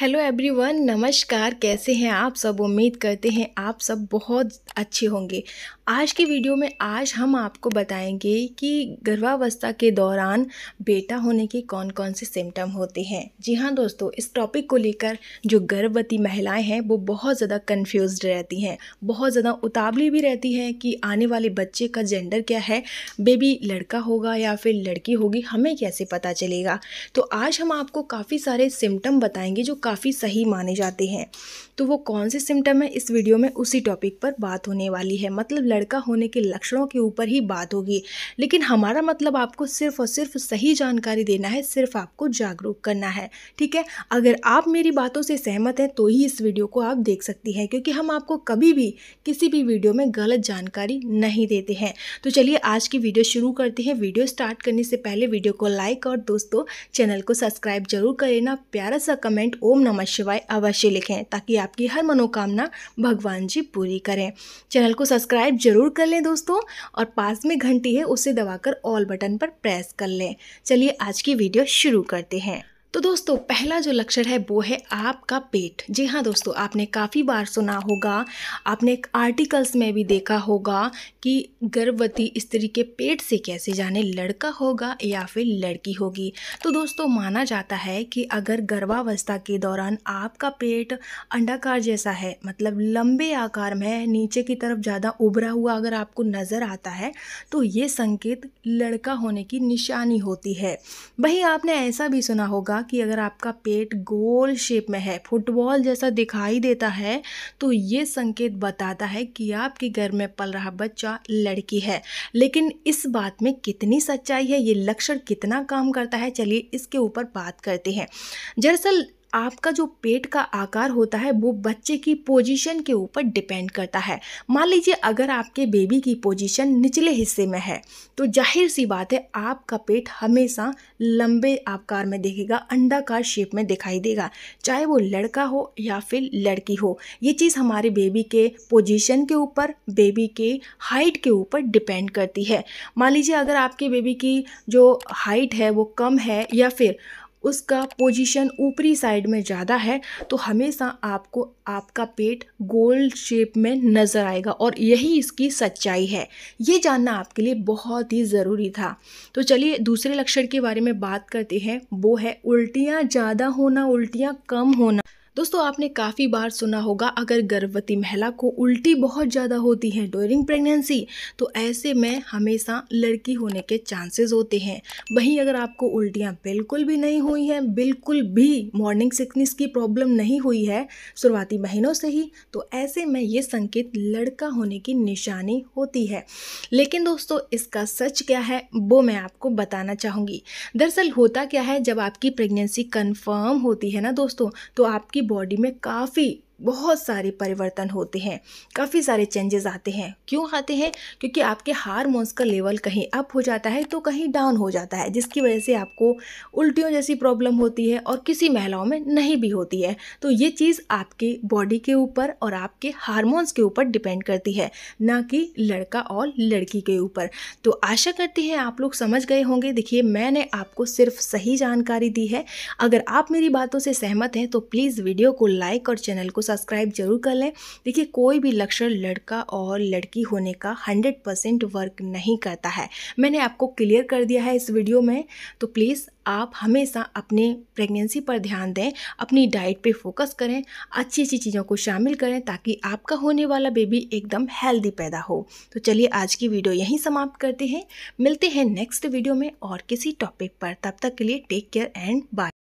hello everyone नमस्कार कैसे हैं आप सब उम्मीद करते हैं आप सब बहुत अच्छे होंगे आज की वीडियो में आज हम आपको बताएंगे कि गर्भावस्था के दौरान बेटा होने के कौन कौन से सिम्टम होते हैं जी हाँ दोस्तों इस टॉपिक को लेकर जो गर्भवती महिलाएं हैं वो बहुत ज़्यादा कन्फ्यूज रहती हैं बहुत ज़्यादा उतावली भी रहती हैं कि आने वाले बच्चे का जेंडर क्या है बेबी लड़का होगा या फिर लड़की होगी हमें कैसे पता चलेगा तो आज हम आपको काफ़ी सारे सिम्टम बताएंगे जो काफ़ी सही माने जाते हैं तो वो कौन से सिम्टम है इस वीडियो में उसी टॉपिक पर बात होने वाली है मतलब लड़का होने के लक्षणों के ऊपर ही बात होगी लेकिन हमारा मतलब आपको सिर्फ और सिर्फ सही जानकारी देना है सिर्फ आपको जागरूक करना है ठीक है अगर आप मेरी बातों से सहमत हैं तो ही इस वीडियो को आप देख सकती हैं क्योंकि हम आपको कभी भी किसी भी वीडियो में गलत जानकारी नहीं देते हैं तो चलिए आज की वीडियो शुरू करते हैं वीडियो स्टार्ट करने से पहले वीडियो को लाइक और दोस्तों चैनल को सब्सक्राइब जरूर कर लेना प्यारा सा कमेंट ओम नमः शिवाय अवश्य लिखें ताकि आपकी हर मनोकामना भगवान जी पूरी करें चैनल को सब्सक्राइब ज़रूर कर लें दोस्तों और पास में घंटी है उसे दबाकर ऑल बटन पर प्रेस कर लें चलिए आज की वीडियो शुरू करते हैं तो दोस्तों पहला जो लक्षण है वो है आपका पेट जी हाँ दोस्तों आपने काफ़ी बार सुना होगा आपने आर्टिकल्स में भी देखा होगा कि गर्भवती स्त्री के पेट से कैसे जाने लड़का होगा या फिर लड़की होगी तो दोस्तों माना जाता है कि अगर गर्भावस्था के दौरान आपका पेट अंडाकार जैसा है मतलब लंबे आकार में नीचे की तरफ ज़्यादा उभरा हुआ अगर आपको नज़र आता है तो ये संकेत लड़का होने की निशानी होती है वहीं आपने ऐसा भी सुना होगा कहा कि अगर आपका पेट गोल शेप में है फुटबॉल जैसा दिखाई देता है तो ये संकेत बताता है कि आपके घर में पल रहा बच्चा लड़की है लेकिन इस बात में कितनी सच्चाई है ये लक्षण कितना काम करता है चलिए इसके ऊपर बात करते हैं दरअसल आपका जो पेट का आकार होता है वो बच्चे की पोजीशन के ऊपर डिपेंड करता है मान लीजिए अगर आपके बेबी की पोजीशन निचले हिस्से में है तो जाहिर सी बात है आपका पेट हमेशा लंबे आकार में देखेगा अंडाकार शेप में दिखाई देगा चाहे वो लड़का हो या फिर लड़की हो ये चीज़ हमारे बेबी के पोजिशन के ऊपर बेबी के हाइट के ऊपर डिपेंड करती है मान लीजिए अगर आपके बेबी की जो हाइट है वो कम है या फिर उसका पोजीशन ऊपरी साइड में ज़्यादा है तो हमेशा आपको आपका पेट गोल शेप में नज़र आएगा और यही इसकी सच्चाई है ये जानना आपके लिए बहुत ही ज़रूरी था तो चलिए दूसरे लक्षण के बारे में बात करते हैं वो है उल्टियाँ ज़्यादा होना उल्टियाँ कम होना दोस्तों आपने काफ़ी बार सुना होगा अगर गर्भवती महिला को उल्टी बहुत ज़्यादा होती है ड्यूरिंग प्रेगनेंसी तो ऐसे में हमेशा लड़की होने के चांसेस होते हैं वहीं अगर आपको उल्टियाँ बिल्कुल भी नहीं हुई हैं बिल्कुल भी मॉर्निंग सिकनेस की प्रॉब्लम नहीं हुई है शुरुआती महीनों से ही तो ऐसे में ये संकेत लड़का होने की निशानी होती है लेकिन दोस्तों इसका सच क्या है वो मैं आपको बताना चाहूँगी दरअसल होता क्या है जब आपकी प्रेगनेंसी कन्फर्म होती है ना दोस्तों तो आपकी बॉडी में काफ़ी बहुत सारे परिवर्तन होते हैं काफ़ी सारे चेंजेस आते हैं क्यों आते हैं क्योंकि आपके हारमोन्स का लेवल कहीं अप हो जाता है तो कहीं डाउन हो जाता है जिसकी वजह से आपको उल्टियों जैसी प्रॉब्लम होती है और किसी महिलाओं में नहीं भी होती है तो ये चीज़ आपकी बॉडी के ऊपर और आपके हारमोन्स के ऊपर डिपेंड करती है ना कि लड़का और लड़की के ऊपर तो आशा करती हैं आप लोग समझ गए होंगे देखिए मैंने आपको सिर्फ सही जानकारी दी है अगर आप मेरी बातों से सहमत हैं तो प्लीज़ वीडियो को लाइक और चैनल को सब्सक्राइब जरूर कर लें देखिए कोई भी लक्षण लड़का और लड़की होने का हंड्रेड परसेंट वर्क नहीं करता है मैंने आपको क्लियर कर दिया है इस वीडियो में तो प्लीज़ आप हमेशा अपने प्रेगनेंसी पर ध्यान दें अपनी डाइट पे फोकस करें अच्छी अच्छी चीज़ों को शामिल करें ताकि आपका होने वाला बेबी एकदम हेल्दी पैदा हो तो चलिए आज की वीडियो यहीं समाप्त करते हैं मिलते हैं नेक्स्ट वीडियो में और किसी टॉपिक पर तब तक के लिए टेक केयर एंड बाय